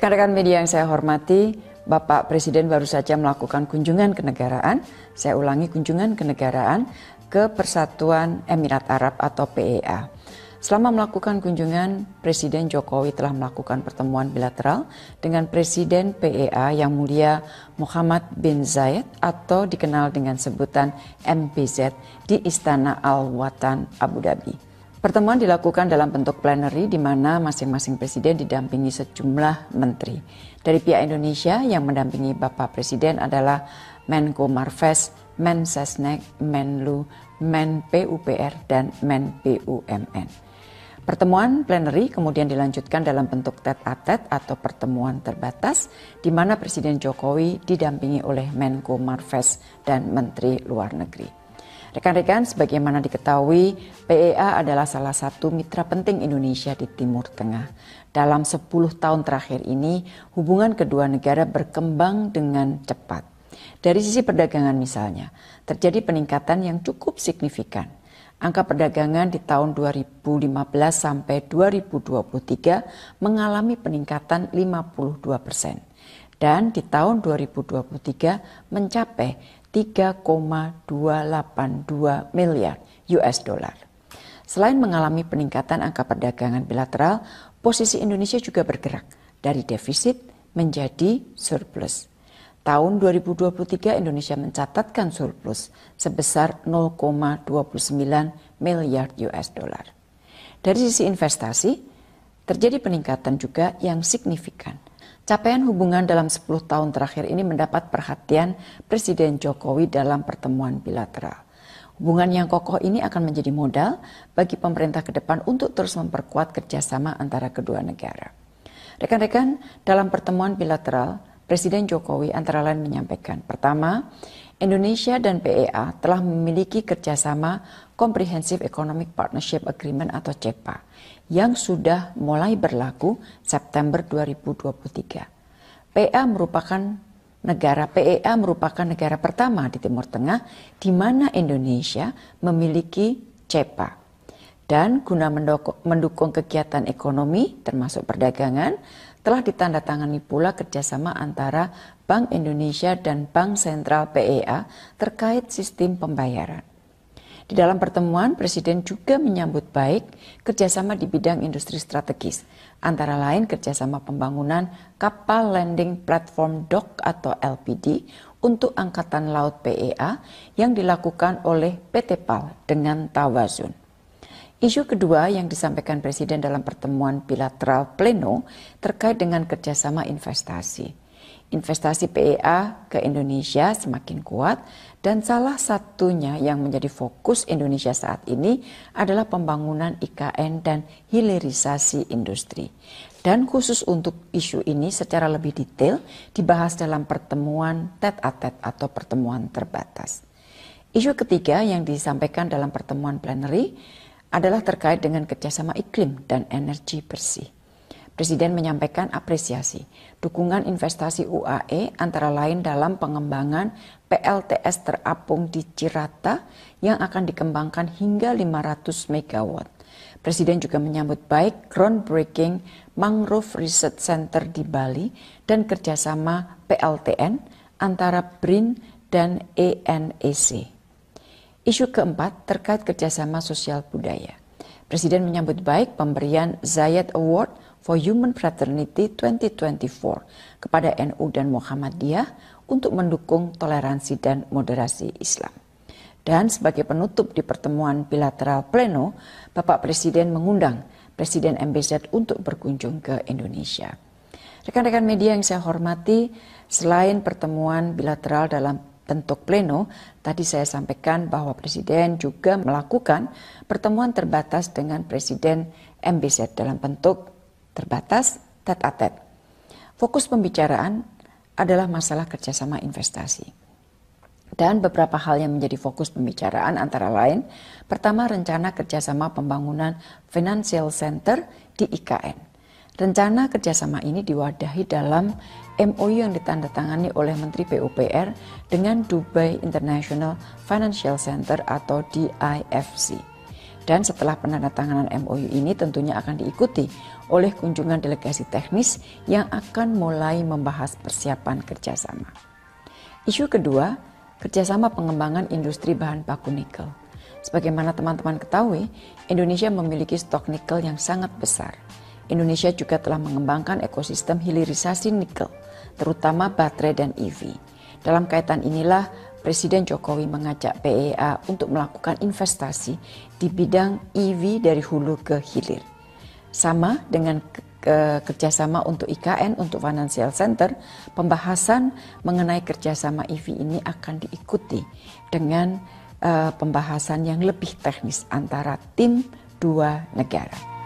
Rekan-rekan media yang saya hormati, Bapak Presiden baru saja melakukan kunjungan kenegaraan. Saya ulangi kunjungan kenegaraan ke Persatuan Emirat Arab atau PEA. Selama melakukan kunjungan, Presiden Jokowi telah melakukan pertemuan bilateral dengan Presiden PEA yang mulia Muhammad bin Zayed atau dikenal dengan sebutan MBZ di Istana Al-Watan Abu Dhabi. Pertemuan dilakukan dalam bentuk plenary di mana masing-masing presiden didampingi sejumlah menteri. Dari pihak Indonesia yang mendampingi Bapak Presiden adalah Menko Marves, Sesnek, Menlu, Men PUPR, dan Men BUMN. Pertemuan plenary kemudian dilanjutkan dalam bentuk tet-a-tet atau pertemuan terbatas di mana Presiden Jokowi didampingi oleh Menko Marves dan Menteri Luar Negeri. Rekan-rekan, sebagaimana diketahui, PEA adalah salah satu mitra penting Indonesia di Timur Tengah. Dalam 10 tahun terakhir ini, hubungan kedua negara berkembang dengan cepat. Dari sisi perdagangan misalnya, terjadi peningkatan yang cukup signifikan. Angka perdagangan di tahun 2015 sampai 2023 mengalami peningkatan 52 persen dan di tahun 2023 mencapai 3,282 miliar US dollar. Selain mengalami peningkatan angka perdagangan bilateral, posisi Indonesia juga bergerak dari defisit menjadi surplus. Tahun 2023 Indonesia mencatatkan surplus sebesar 0,29 miliar US dollar. Dari sisi investasi, terjadi peningkatan juga yang signifikan Capaian hubungan dalam 10 tahun terakhir ini mendapat perhatian Presiden Jokowi dalam pertemuan bilateral. Hubungan yang kokoh ini akan menjadi modal bagi pemerintah ke depan untuk terus memperkuat kerjasama antara kedua negara. Rekan-rekan, dalam pertemuan bilateral, Presiden Jokowi antara lain menyampaikan, pertama, Indonesia dan PEA telah memiliki kerjasama Comprehensive Economic Partnership Agreement atau CEPA yang sudah mulai berlaku September 2023. PEA e merupakan negara PEA merupakan negara pertama di Timur Tengah di mana Indonesia memiliki CEPA. Dan guna mendukung kegiatan ekonomi termasuk perdagangan, telah ditandatangani pula kerjasama antara Bank Indonesia dan Bank Sentral PEA terkait sistem pembayaran. Di dalam pertemuan, Presiden juga menyambut baik kerjasama di bidang industri strategis, antara lain kerjasama pembangunan kapal landing platform dock atau LPD untuk Angkatan Laut PEA yang dilakukan oleh PT PAL dengan Tawazun. Isu kedua yang disampaikan Presiden dalam pertemuan bilateral pleno terkait dengan kerjasama investasi. Investasi PEA ke Indonesia semakin kuat dan salah satunya yang menjadi fokus Indonesia saat ini adalah pembangunan IKN dan hilirisasi industri. Dan khusus untuk isu ini secara lebih detail dibahas dalam pertemuan tet-a-tet atau pertemuan terbatas. Isu ketiga yang disampaikan dalam pertemuan plenary adalah terkait dengan kerjasama iklim dan energi bersih. Presiden menyampaikan apresiasi dukungan investasi UAE antara lain dalam pengembangan PLTS terapung di Cirata yang akan dikembangkan hingga 500 MW. Presiden juga menyambut baik groundbreaking Mangrove Research Center di Bali dan kerjasama PLTN antara BRIN dan ENEC. Isu keempat terkait kerjasama sosial budaya. Presiden menyambut baik pemberian Zayed Award for Human Fraternity 2024 kepada NU dan Muhammadiyah untuk mendukung toleransi dan moderasi Islam. Dan sebagai penutup di pertemuan bilateral pleno, Bapak Presiden mengundang Presiden MBZ untuk berkunjung ke Indonesia. Rekan-rekan media yang saya hormati, selain pertemuan bilateral dalam bentuk pleno, tadi saya sampaikan bahwa Presiden juga melakukan pertemuan terbatas dengan Presiden MBZ dalam bentuk terbatas tet a Fokus pembicaraan adalah masalah kerjasama investasi. Dan beberapa hal yang menjadi fokus pembicaraan antara lain, pertama rencana kerjasama pembangunan Financial Center di IKN. Rencana kerjasama ini diwadahi dalam MOU yang ditandatangani oleh Menteri PUPR dengan Dubai International Financial Center atau DIFC. Dan setelah penandatanganan MOU ini tentunya akan diikuti oleh kunjungan delegasi teknis yang akan mulai membahas persiapan kerjasama. Isu kedua, kerjasama pengembangan industri bahan baku nikel. Sebagaimana teman-teman ketahui, Indonesia memiliki stok nikel yang sangat besar – Indonesia juga telah mengembangkan ekosistem hilirisasi nikel, terutama baterai dan EV. Dalam kaitan inilah, Presiden Jokowi mengajak PEA untuk melakukan investasi di bidang EV dari hulu ke hilir. Sama dengan ke ke kerjasama untuk IKN untuk Financial Center, pembahasan mengenai kerjasama EV ini akan diikuti dengan uh, pembahasan yang lebih teknis antara tim dua negara.